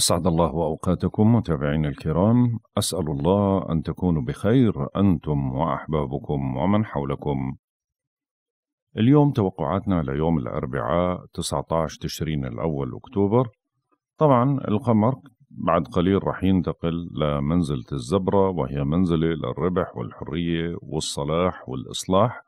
أسعد الله أوقاتكم متابعينا الكرام أسأل الله أن تكونوا بخير أنتم وأحبابكم ومن حولكم اليوم توقعاتنا ليوم الأربعاء 19 تشرين الأول أكتوبر طبعا القمر بعد قليل راح ينتقل لمنزلة الزبرة وهي منزلة للربح والحرية والصلاح والإصلاح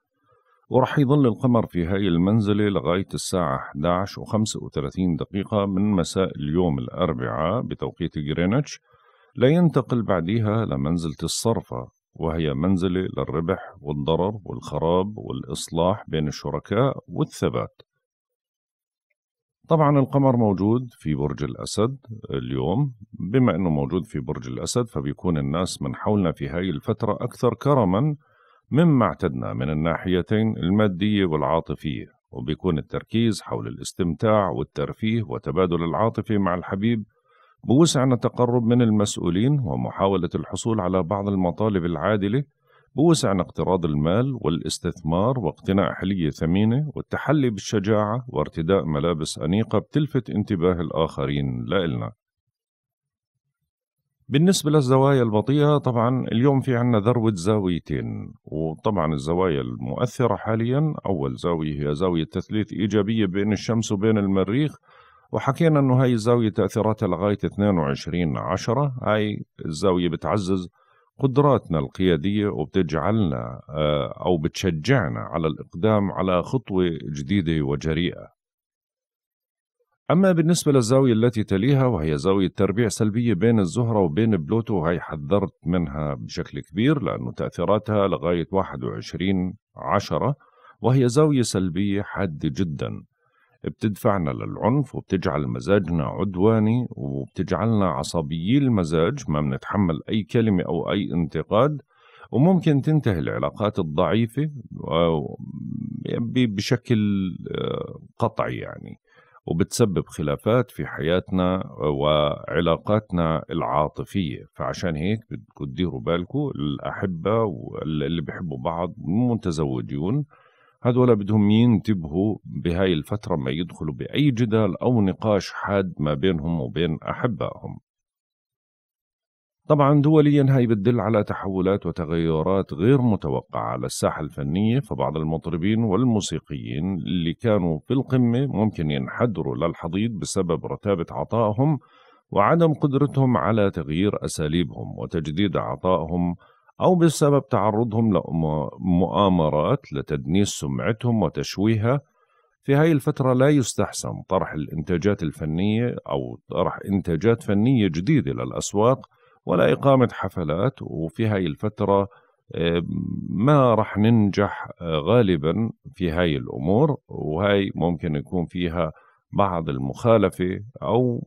وراح يظل القمر في هاي المنزلة لغاية الساعة 11 و35 دقيقة من مساء اليوم الأربعاء بتوقيت غرينتش لينتقل بعديها لمنزلة الصرفة وهي منزلة للربح والضرر والخراب والإصلاح بين الشركاء والثبات طبعا القمر موجود في برج الأسد اليوم بما أنه موجود في برج الأسد فبيكون الناس من حولنا في هاي الفترة أكثر كرماً مما اعتدنا من الناحيتين المادية والعاطفية وبيكون التركيز حول الاستمتاع والترفيه وتبادل العاطفة مع الحبيب بوسعنا التقرب من المسؤولين ومحاولة الحصول على بعض المطالب العادلة بوسعنا اقتراض المال والاستثمار واقتناء حلية ثمينة والتحلي بالشجاعة وارتداء ملابس أنيقة بتلفت انتباه الآخرين لإلنا بالنسبة للزوايا البطيئة طبعا اليوم في عنا ذروة زاويتين وطبعا الزوايا المؤثرة حاليا أول زاوية هي زاوية تثليث إيجابية بين الشمس وبين المريخ وحكينا أنه هاي الزاوية تأثيراتها لغاية 22 عشرة هاي الزاوية بتعزز قدراتنا القيادية وبتجعلنا آه، أو بتشجعنا على الإقدام على خطوة جديدة وجريئة أما بالنسبة للزاوية التي تليها وهي زاوية تربيع سلبية بين الزهرة وبين بلوتو وهي حذرت منها بشكل كبير لأنه تأثيراتها لغاية 21 عشرة وهي زاوية سلبية حادة جدا بتدفعنا للعنف وبتجعل مزاجنا عدواني وبتجعلنا عصبيي المزاج ما بنتحمل أي كلمة أو أي انتقاد وممكن تنتهي العلاقات الضعيفة بشكل آه، قطعي يعني وبتسبب خلافات في حياتنا وعلاقاتنا العاطفية فعشان هيك بدكم تديروا بالكم الأحبة واللي بيحبوا بعض متزوجون هذول بدهم ينتبهوا بهاي الفترة ما يدخلوا بأي جدال أو نقاش حاد ما بينهم وبين أحبائهم طبعا دوليا هاي بتدل على تحولات وتغيرات غير متوقعة على الساحة الفنية فبعض المطربين والموسيقيين اللي كانوا في القمة ممكن ينحدروا للحضيض بسبب رتابة عطائهم وعدم قدرتهم على تغيير أساليبهم وتجديد عطائهم أو بسبب تعرضهم لمؤامرات لتدنيس سمعتهم وتشويهها في هاي الفترة لا يستحسن طرح الإنتاجات الفنية أو طرح إنتاجات فنية جديدة للأسواق ولا إقامة حفلات وفي هاي الفترة آه، ما راح ننجح آه، غالبا في هاي الأمور وهاي ممكن يكون فيها بعض المخالفة أو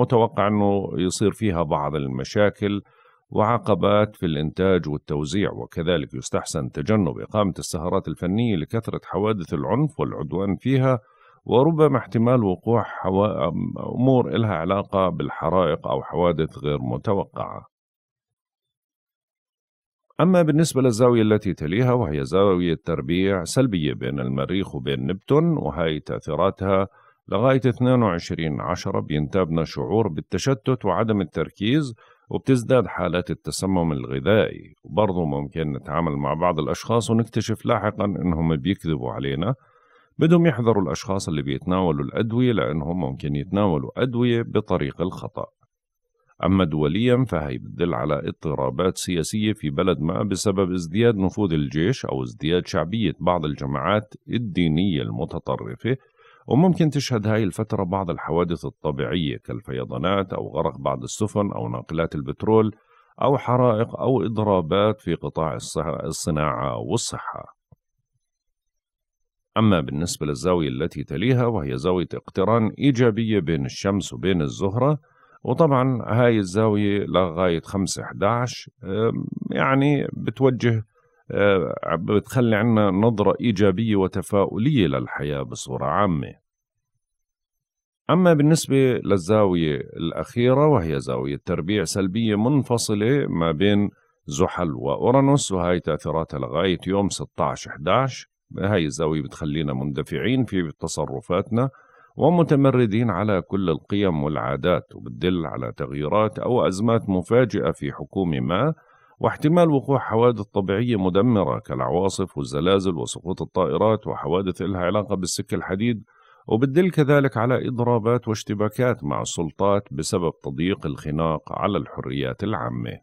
متوقع أنه يصير فيها بعض المشاكل وعقبات في الإنتاج والتوزيع وكذلك يستحسن تجنب إقامة السهرات الفنية لكثرة حوادث العنف والعدوان فيها وربما احتمال وقوع حوا... أمور إلها علاقة بالحرائق أو حوادث غير متوقعة أما بالنسبة للزاوية التي تليها وهي زاوية تربيع سلبية بين المريخ وبين نبتون وهي تأثيراتها لغاية 22 عشرة بينتابنا شعور بالتشتت وعدم التركيز وبتزداد حالات التسمم الغذائي وبرضه ممكن نتعامل مع بعض الأشخاص ونكتشف لاحقا أنهم بيكذبوا علينا بدهم يحذروا الأشخاص اللي بيتناولوا الأدوية لأنهم ممكن يتناولوا أدوية بطريق الخطأ أما دوليا فهي بتدل على اضطرابات سياسية في بلد ما بسبب ازدياد نفوذ الجيش أو ازدياد شعبية بعض الجماعات الدينية المتطرفة وممكن تشهد هاي الفترة بعض الحوادث الطبيعية كالفيضانات أو غرق بعض السفن أو ناقلات البترول أو حرائق أو إضرابات في قطاع الصناعة والصحة أما بالنسبة للزاوية التي تليها وهي زاوية اقتران إيجابية بين الشمس وبين الزهرة وطبعا هاي الزاوية لغاية 5 11 يعني بتوجه آه، بتخلي عنا نظرة إيجابية وتفاؤلية للحياة بصورة عامة أما بالنسبة للزاوية الأخيرة وهي زاوية تربيع سلبية منفصلة ما بين زحل وأورانوس وهي تأثيراتها لغاية يوم 16 11 هاي الزاوية بتخلينا مندفعين في تصرفاتنا ومتمردين على كل القيم والعادات وبتدل على تغييرات أو أزمات مفاجئة في حكومة ما واحتمال وقوع حوادث طبيعية مدمرة كالعواصف والزلازل وسقوط الطائرات وحوادث إلها علاقة بالسك الحديد وبتدل كذلك على إضرابات واشتباكات مع السلطات بسبب تضييق الخناق على الحريات العامة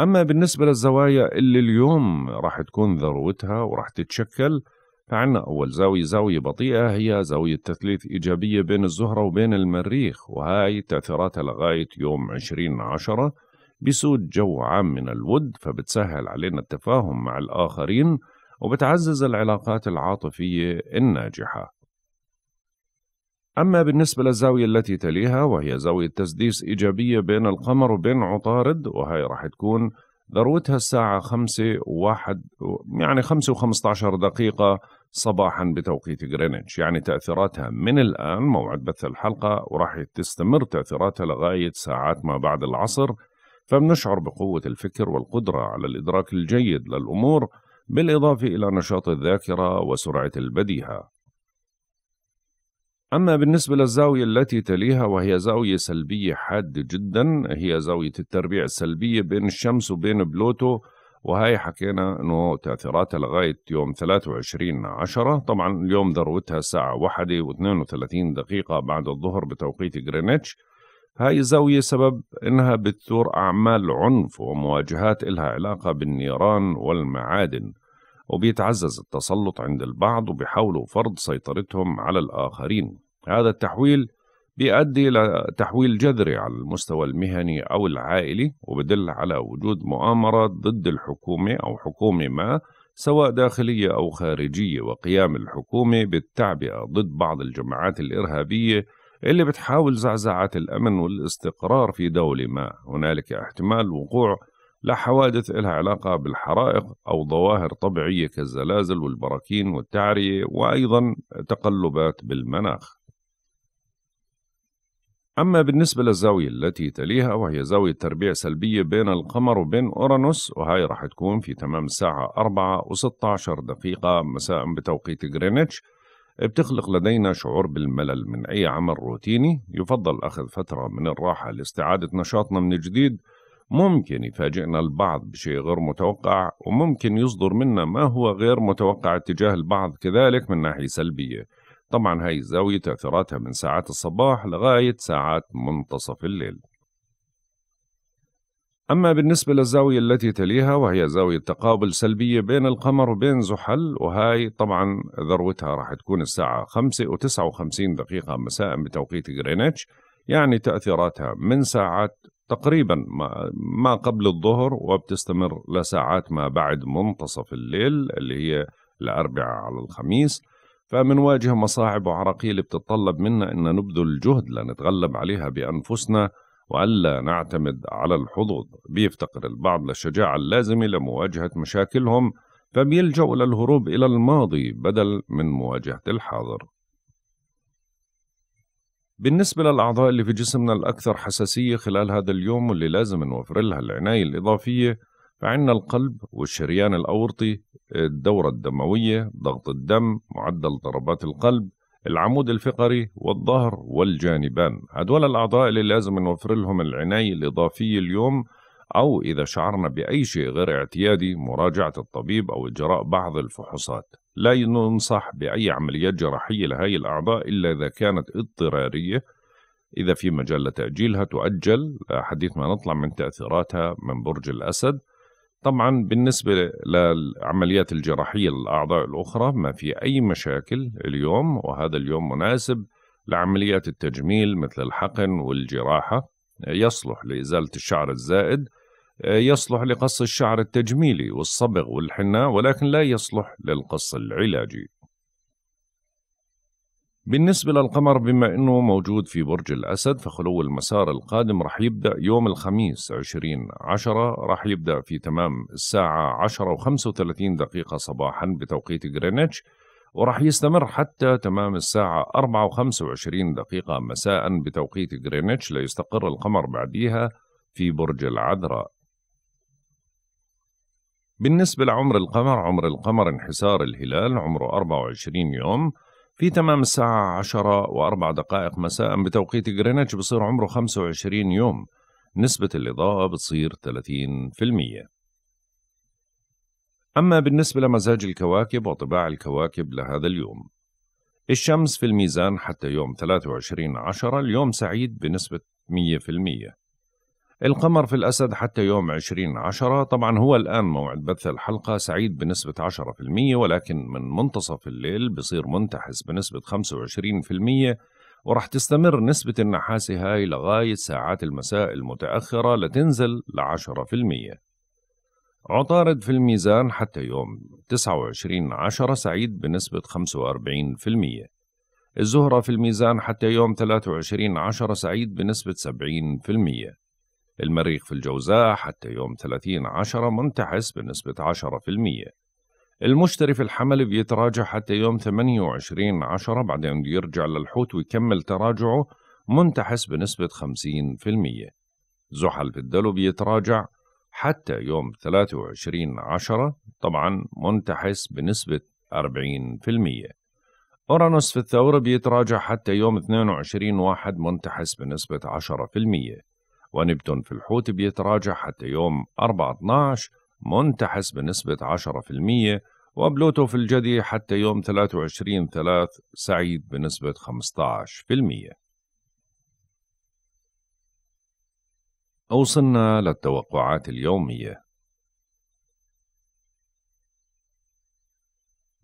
أما بالنسبة للزوايا اللي اليوم راح تكون ذروتها وراح تتشكل فعنا أول زاوية زاوية بطيئة هي زاوية تثليث إيجابية بين الزهرة وبين المريخ وهاي تأثيراتها لغاية يوم 20 عشرة بيسود جو عام من الود فبتسهل علينا التفاهم مع الآخرين وبتعزز العلاقات العاطفية الناجحة أما بالنسبة للزاوية التي تليها وهي زاوية تسديس إيجابية بين القمر وبين عطارد وهي راح تكون ذروتها الساعة خمسة واحد يعني خمسة وخمسة عشر دقيقة صباحا بتوقيت غرينتش يعني تأثيراتها من الآن موعد بث الحلقة وراح تستمر تأثيراتها لغاية ساعات ما بعد العصر فبنشعر بقوة الفكر والقدرة على الإدراك الجيد للأمور بالإضافة إلى نشاط الذاكرة وسرعة البديهة أما بالنسبة للزاوية التي تليها وهي زاوية سلبية حادة جدا هي زاوية التربيع السلبية بين الشمس وبين بلوتو وهي حكينا أنه تأثيراتها لغاية يوم 23 عشرة طبعا اليوم ذروتها الساعة 1 و32 دقيقة بعد الظهر بتوقيت غرينتش هاي الزاوية سبب إنها بتثور أعمال عنف ومواجهات إلها علاقة بالنيران والمعادن وبيتعزز التسلط عند البعض وبيحاولوا فرض سيطرتهم على الآخرين هذا التحويل بيؤدي إلى تحويل جذري على المستوى المهني أو العائلي وبدل على وجود مؤامرة ضد الحكومة أو حكومة ما سواء داخلية أو خارجية وقيام الحكومة بالتعبئة ضد بعض الجماعات الإرهابية اللي بتحاول زعزعة الأمن والاستقرار في دولة ما هنالك احتمال وقوع لا حوادث إلها علاقة بالحرائق أو ظواهر طبيعية كالزلازل والبراكين والتعرية وأيضا تقلبات بالمناخ أما بالنسبة للزاوية التي تليها وهي زاوية تربيع سلبية بين القمر وبين أورانوس وهي راح تكون في تمام الساعة 4 و16 دقيقة مساء بتوقيت غرينتش بتخلق لدينا شعور بالملل من أي عمل روتيني يفضل أخذ فترة من الراحة لاستعادة نشاطنا من جديد ممكن يفاجئنا البعض بشيء غير متوقع وممكن يصدر منا ما هو غير متوقع اتجاه البعض كذلك من ناحية سلبية طبعا هاي الزاوية تأثيراتها من ساعات الصباح لغاية ساعات منتصف الليل أما بالنسبة للزاوية التي تليها وهي زاوية تقابل سلبية بين القمر وبين زحل وهاي طبعا ذروتها راح تكون الساعة 5 و 59 دقيقة مساء بتوقيت غرينتش يعني تأثيراتها من ساعات تقريبا ما قبل الظهر وبتستمر لساعات ما بعد منتصف الليل اللي هي الأربعاء على الخميس فمنواجه مصاعب وعراقيل اللي بتتطلب منا أن نبذل جهد لنتغلب عليها بأنفسنا وألا نعتمد على الحظوظ بيفتقر البعض للشجاعة اللازمة لمواجهة مشاكلهم فبيلجأوا للهروب إلى الماضي بدل من مواجهة الحاضر بالنسبة للأعضاء اللي في جسمنا الأكثر حساسية خلال هذا اليوم واللي لازم نوفر لها العناية الإضافية فعندنا القلب والشريان الأورطي الدورة الدموية ضغط الدم معدل ضربات القلب العمود الفقري والظهر والجانبان هدول الأعضاء اللي لازم نوفر لهم العناية الإضافية اليوم أو إذا شعرنا بأي شيء غير اعتيادي مراجعة الطبيب أو إجراء بعض الفحوصات لا ننصح بأي عمليات جراحية لهذه الأعضاء إلا إذا كانت اضطرارية إذا في مجال لتأجيلها تؤجل حديث ما نطلع من تأثيراتها من برج الأسد طبعا بالنسبة للعمليات الجراحية للأعضاء الأخرى ما في أي مشاكل اليوم وهذا اليوم مناسب لعمليات التجميل مثل الحقن والجراحة يصلح لإزالة الشعر الزائد يصلح لقص الشعر التجميلي والصبغ والحناء ولكن لا يصلح للقص العلاجي بالنسبة للقمر بما أنه موجود في برج الأسد فخلو المسار القادم رح يبدأ يوم الخميس 20 عشرة رح يبدأ في تمام الساعة 10 و 35 دقيقة صباحا بتوقيت غرينتش وراح يستمر حتى تمام الساعة 4 و25 دقيقة مساء بتوقيت غرينتش ليستقر القمر بعديها في برج العذراء بالنسبة لعمر القمر عمر القمر انحسار الهلال عمره 24 يوم في تمام الساعة 10 و4 دقائق مساء بتوقيت غرينتش بصير عمره 25 يوم نسبة الإضاءة بتصير 30% أما بالنسبة لمزاج الكواكب وطباع الكواكب لهذا اليوم الشمس في الميزان حتى يوم 23 عشرة اليوم سعيد بنسبة 100% القمر في الأسد حتى يوم 20 عشرة طبعا هو الآن موعد بث الحلقة سعيد بنسبة 10% ولكن من منتصف الليل بصير منتحس بنسبة 25% ورح تستمر نسبة النحاسة هاي لغاية ساعات المساء المتأخرة لتنزل لعشرة في المية عطارد في الميزان حتى يوم 29 عشرة سعيد بنسبة 45% الزهرة في الميزان حتى يوم 23 عشرة سعيد بنسبة 70% المريخ في الجوزاء حتى يوم 30 عشرة منتحس بنسبة 10% المشتري في الحمل بيتراجع حتى يوم 28 عشرة بعدين يرجع للحوت ويكمل تراجعه منتحس بنسبة 50% زحل في الدلو بيتراجع حتى يوم 23 عشرة طبعا منتحس بنسبة 40% أورانوس في الثورة بيتراجع حتى يوم 22 واحد منتحس بنسبة 10% ونبتون في الحوت بيتراجع حتى يوم 4 منتحس بنسبة 10% وبلوتو في الجدي حتى يوم 23 3 سعيد بنسبة 15% أوصلنا للتوقعات اليومية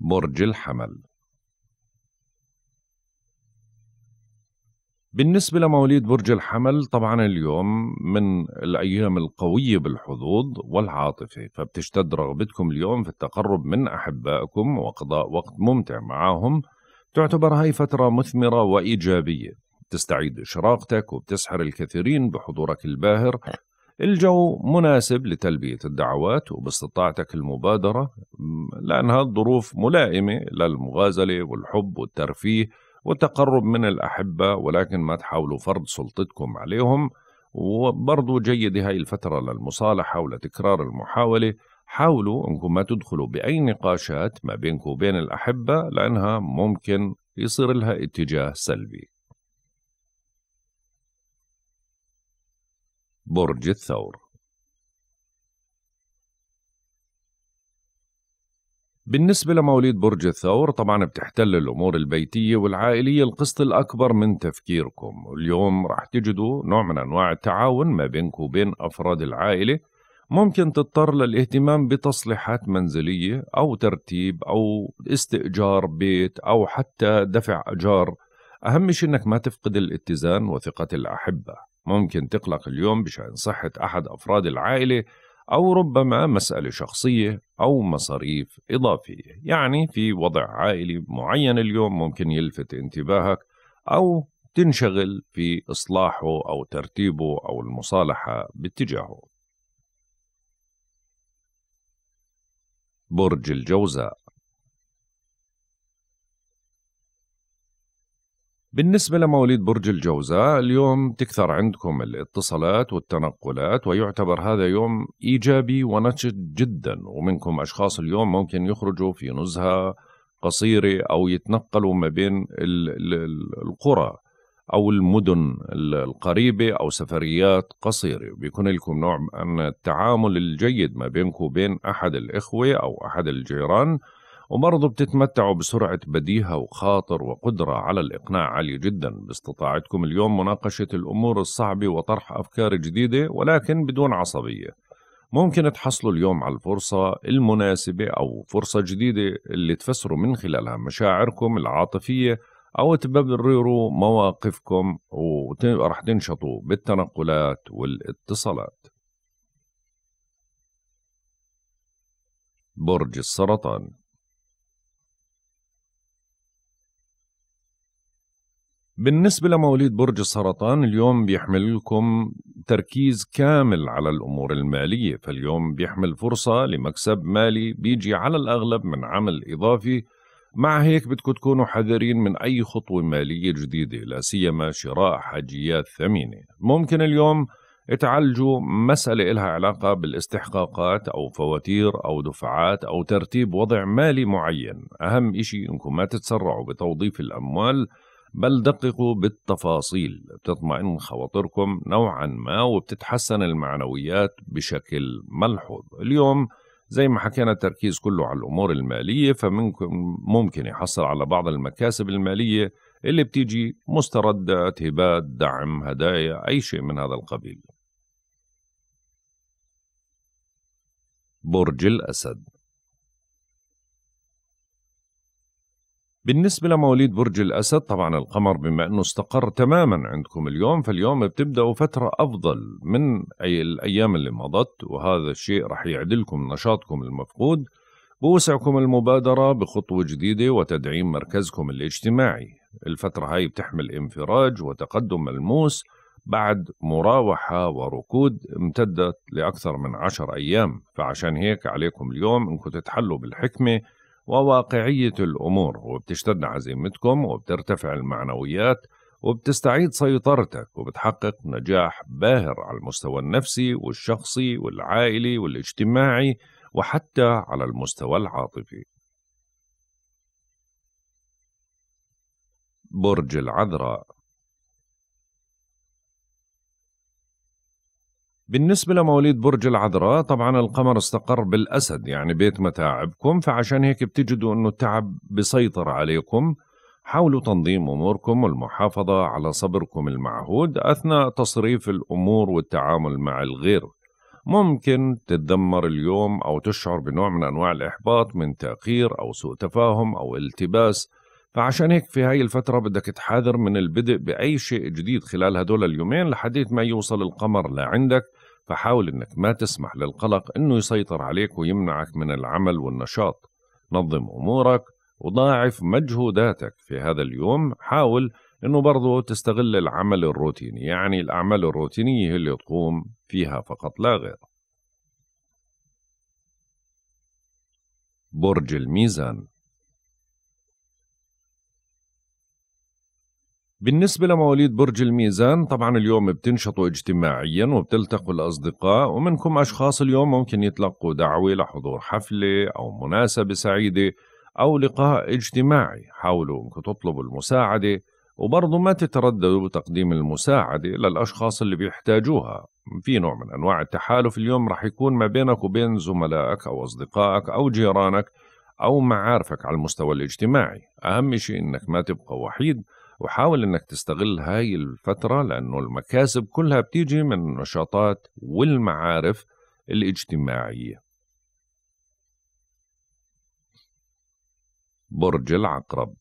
برج الحمل بالنسبة لمواليد برج الحمل طبعا اليوم من الأيام القوية بالحظوظ والعاطفة فبتشتد رغبتكم اليوم في التقرب من أحبائكم وقضاء وقت ممتع معهم تعتبر هاي فترة مثمرة وإيجابية تستعيد إشراقتك وبتسحر الكثيرين بحضورك الباهر الجو مناسب لتلبية الدعوات وباستطاعتك المبادرة لأنها الظروف ملائمة للمغازلة والحب والترفيه والتقرب من الأحبة ولكن ما تحاولوا فرض سلطتكم عليهم وبرضو جيدة هاي الفترة للمصالحة ولتكرار المحاولة حاولوا أنكم ما تدخلوا بأي نقاشات ما بينكم وبين الأحبة لأنها ممكن يصير لها اتجاه سلبي برج الثور بالنسبة لمواليد برج الثور طبعا بتحتل الأمور البيتية والعائلية القسط الأكبر من تفكيركم اليوم رح تجدوا نوع من أنواع التعاون ما بينك وبين أفراد العائلة ممكن تضطر للاهتمام بتصليحات منزلية أو ترتيب أو استئجار بيت أو حتى دفع أجار أهم شيء أنك ما تفقد الاتزان وثقة الأحبة ممكن تقلق اليوم بشأن صحة أحد أفراد العائلة أو ربما مسألة شخصية أو مصاريف إضافية يعني في وضع عائلي معين اليوم ممكن يلفت انتباهك أو تنشغل في إصلاحه أو ترتيبه أو المصالحة باتجاهه برج الجوزاء بالنسبة لمواليد برج الجوزاء اليوم تكثر عندكم الاتصالات والتنقلات ويعتبر هذا يوم إيجابي ونشط جدا ومنكم أشخاص اليوم ممكن يخرجوا في نزهة قصيرة أو يتنقلوا ما بين القرى أو المدن القريبة أو سفريات قصيرة بيكون لكم نوع من التعامل الجيد ما بينكم وبين أحد الإخوة أو أحد الجيران وبرضه بتتمتعوا بسرعة بديهة وخاطر وقدرة على الإقناع عالية جدا باستطاعتكم اليوم مناقشة الأمور الصعبة وطرح أفكار جديدة ولكن بدون عصبية ممكن تحصلوا اليوم على الفرصة المناسبة أو فرصة جديدة اللي تفسروا من خلالها مشاعركم العاطفية أو تبرروا مواقفكم ورح تنشطوا بالتنقلات والاتصالات برج السرطان بالنسبة لمواليد برج السرطان اليوم بيحملكم تركيز كامل على الأمور المالية فاليوم بيحمل فرصة لمكسب مالي بيجي على الأغلب من عمل إضافي مع هيك بدكم تكونوا حذرين من أي خطوة مالية جديدة لا سيما شراء حاجيات ثمينة ممكن اليوم تعالجوا مسألة إلها علاقة بالاستحقاقات أو فواتير أو دفعات أو ترتيب وضع مالي معين أهم إشي أنكم ما تتسرعوا بتوظيف الأموال بل دققوا بالتفاصيل بتطمئن خواطركم نوعا ما وبتتحسن المعنويات بشكل ملحوظ اليوم زي ما حكينا التركيز كله على الأمور المالية فممكن ممكن يحصل على بعض المكاسب المالية اللي بتيجي مستردات هبات دعم هدايا أي شيء من هذا القبيل برج الأسد بالنسبة لمواليد برج الأسد طبعا القمر بما أنه استقر تماما عندكم اليوم فاليوم بتبدأوا فترة أفضل من أي الأيام اللي مضت وهذا الشيء رح يعدلكم نشاطكم المفقود بوسعكم المبادرة بخطوة جديدة وتدعيم مركزكم الاجتماعي الفترة هاي بتحمل انفراج وتقدم ملموس بعد مراوحة وركود امتدت لأكثر من عشر أيام فعشان هيك عليكم اليوم أنكم تتحلوا بالحكمة وواقعية الأمور وبتشتد عزيمتكم وبترتفع المعنويات وبتستعيد سيطرتك وبتحقق نجاح باهر على المستوى النفسي والشخصي والعائلي والاجتماعي وحتى على المستوى العاطفي برج العذراء بالنسبة لمواليد برج العذراء طبعا القمر استقر بالأسد يعني بيت متاعبكم فعشان هيك بتجدوا أنه التعب بسيطر عليكم حاولوا تنظيم أموركم والمحافظة على صبركم المعهود أثناء تصريف الأمور والتعامل مع الغير ممكن تتذمر اليوم أو تشعر بنوع من أنواع الإحباط من تأخير أو سوء تفاهم أو التباس فعشان هيك في هاي الفترة بدك تحاذر من البدء بأي شيء جديد خلال هدول اليومين لحديث ما يوصل القمر لعندك فحاول أنك ما تسمح للقلق أنه يسيطر عليك ويمنعك من العمل والنشاط نظم أمورك وضاعف مجهوداتك في هذا اليوم حاول أنه برضو تستغل العمل الروتيني يعني الأعمال الروتينية هي اللي تقوم فيها فقط لا غير برج الميزان بالنسبة لمواليد برج الميزان طبعا اليوم بتنشطوا اجتماعيا وبتلتقوا الأصدقاء ومنكم أشخاص اليوم ممكن يتلقوا دعوة لحضور حفلة أو مناسبة سعيدة أو لقاء اجتماعي حاولوا أنكم تطلبوا المساعدة وبرضه ما تترددوا بتقديم المساعدة للأشخاص اللي بيحتاجوها في نوع من أنواع التحالف اليوم رح يكون ما بينك وبين زملائك أو أصدقائك أو جيرانك أو معارفك على المستوى الاجتماعي أهم شيء أنك ما تبقى وحيد وحاول انك تستغل هاي الفتره لانه المكاسب كلها بتيجي من النشاطات والمعارف الاجتماعيه برج العقرب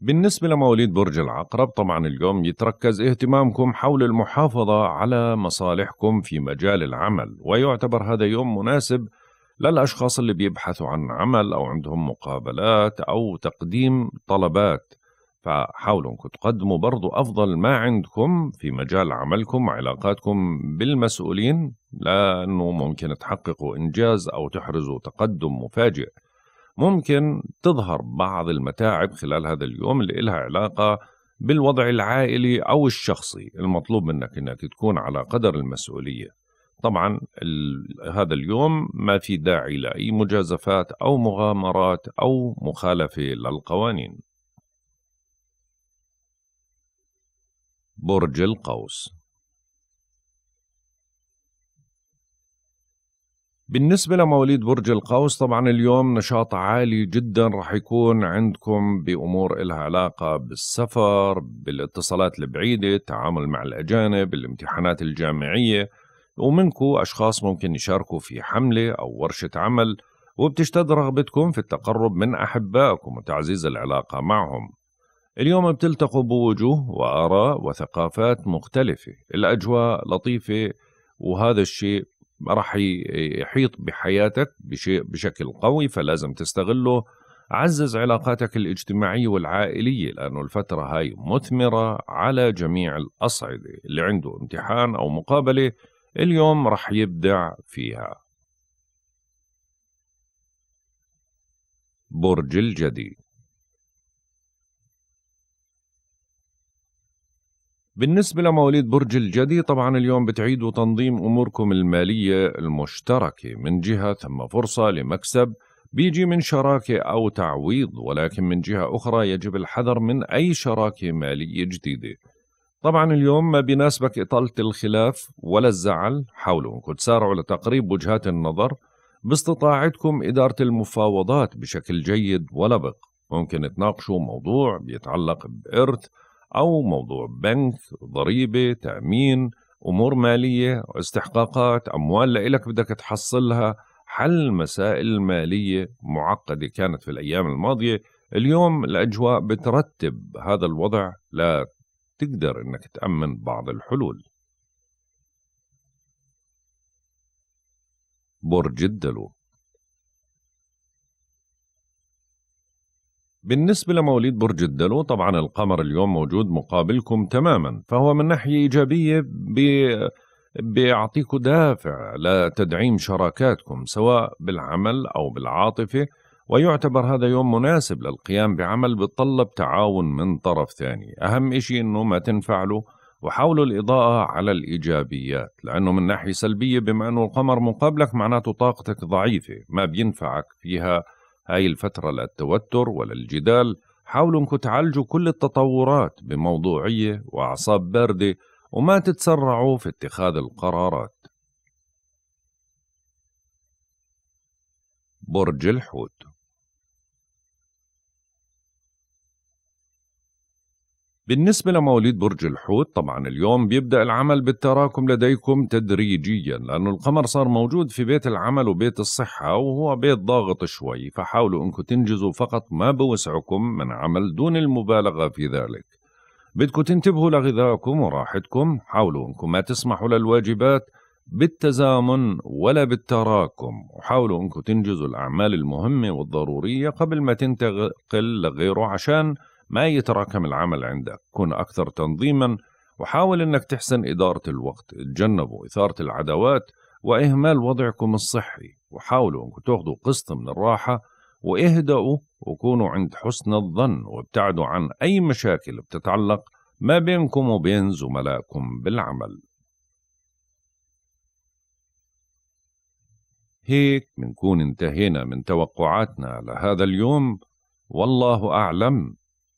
بالنسبة لمواليد برج العقرب طبعا اليوم يتركز اهتمامكم حول المحافظة على مصالحكم في مجال العمل ويعتبر هذا يوم مناسب للأشخاص اللي بيبحثوا عن عمل أو عندهم مقابلات أو تقديم طلبات فحاولوا انكم تقدموا برضو افضل ما عندكم في مجال عملكم وعلاقاتكم بالمسؤولين لانه ممكن تحققوا انجاز او تحرزوا تقدم مفاجئ ممكن تظهر بعض المتاعب خلال هذا اليوم اللي إلها علاقه بالوضع العائلي او الشخصي المطلوب منك انك تكون على قدر المسؤوليه طبعا هذا اليوم ما في داعي لاي مجازفات او مغامرات او مخالفه للقوانين. برج القوس بالنسبة لمواليد برج القوس طبعا اليوم نشاط عالي جدا رح يكون عندكم بأمور إلها علاقة بالسفر بالاتصالات البعيدة التعامل مع الأجانب الامتحانات الجامعية ومنكم أشخاص ممكن يشاركوا في حملة أو ورشة عمل وبتشتد رغبتكم في التقرب من أحبائكم وتعزيز العلاقة معهم اليوم بتلتقوا بوجوه وآراء وثقافات مختلفة الأجواء لطيفة وهذا الشيء راح يحيط بحياتك بشيء بشكل قوي فلازم تستغله عزز علاقاتك الاجتماعية والعائلية لأنه الفترة هاي مثمرة على جميع الأصعدة اللي عنده امتحان أو مقابلة اليوم رح يبدع فيها برج الجدي بالنسبة لمواليد برج الجدي طبعا اليوم بتعيدوا تنظيم أموركم المالية المشتركة من جهة ثم فرصة لمكسب بيجي من شراكة أو تعويض ولكن من جهة أخرى يجب الحذر من أي شراكة مالية جديدة طبعا اليوم ما بيناسبك إطالة الخلاف ولا الزعل حاولوا أنكم تسارعوا لتقريب وجهات النظر باستطاعتكم إدارة المفاوضات بشكل جيد ولبق ممكن تناقشوا موضوع بيتعلق بإرث أو موضوع بنك ضريبة تأمين أمور مالية استحقاقات أموال لإلك بدك تحصلها حل مسائل مالية معقدة كانت في الأيام الماضية اليوم الأجواء بترتب هذا الوضع لا تقدر انك تأمن بعض الحلول برج الدلو بالنسبة لمواليد برج الدلو طبعا القمر اليوم موجود مقابلكم تماما فهو من ناحية إيجابية بي بيعطيكم دافع لتدعيم شراكاتكم سواء بالعمل أو بالعاطفة ويعتبر هذا يوم مناسب للقيام بعمل بتطلب تعاون من طرف ثاني أهم إشي أنه ما تنفعله وحاولوا الإضاءة على الإيجابيات لأنه من ناحية سلبية بما أنه القمر مقابلك معناته طاقتك ضعيفة ما بينفعك فيها هاي الفترة للتوتر ولا الجدال حاولوا انكم تعالجوا كل التطورات بموضوعية وأعصاب باردة وما تتسرعوا في اتخاذ القرارات برج الحوت بالنسبة لمواليد برج الحوت طبعا اليوم بيبدأ العمل بالتراكم لديكم تدريجيا لأنه القمر صار موجود في بيت العمل وبيت الصحة وهو بيت ضاغط شوي فحاولوا أنكم تنجزوا فقط ما بوسعكم من عمل دون المبالغة في ذلك بدكم تنتبهوا لغذائكم وراحتكم حاولوا أنكم ما تسمحوا للواجبات بالتزامن ولا بالتراكم وحاولوا أنكم تنجزوا الأعمال المهمة والضرورية قبل ما تنتقل لغيره عشان ما يتراكم العمل عندك كن أكثر تنظيما وحاول أنك تحسن إدارة الوقت تجنبوا إثارة العداوات وإهمال وضعكم الصحي وحاولوا أنكم تاخذوا قسط من الراحة واهدأوا وكونوا عند حسن الظن وابتعدوا عن أي مشاكل بتتعلق ما بينكم وبين زملائكم بالعمل هيك منكون انتهينا من توقعاتنا لهذا اليوم والله أعلم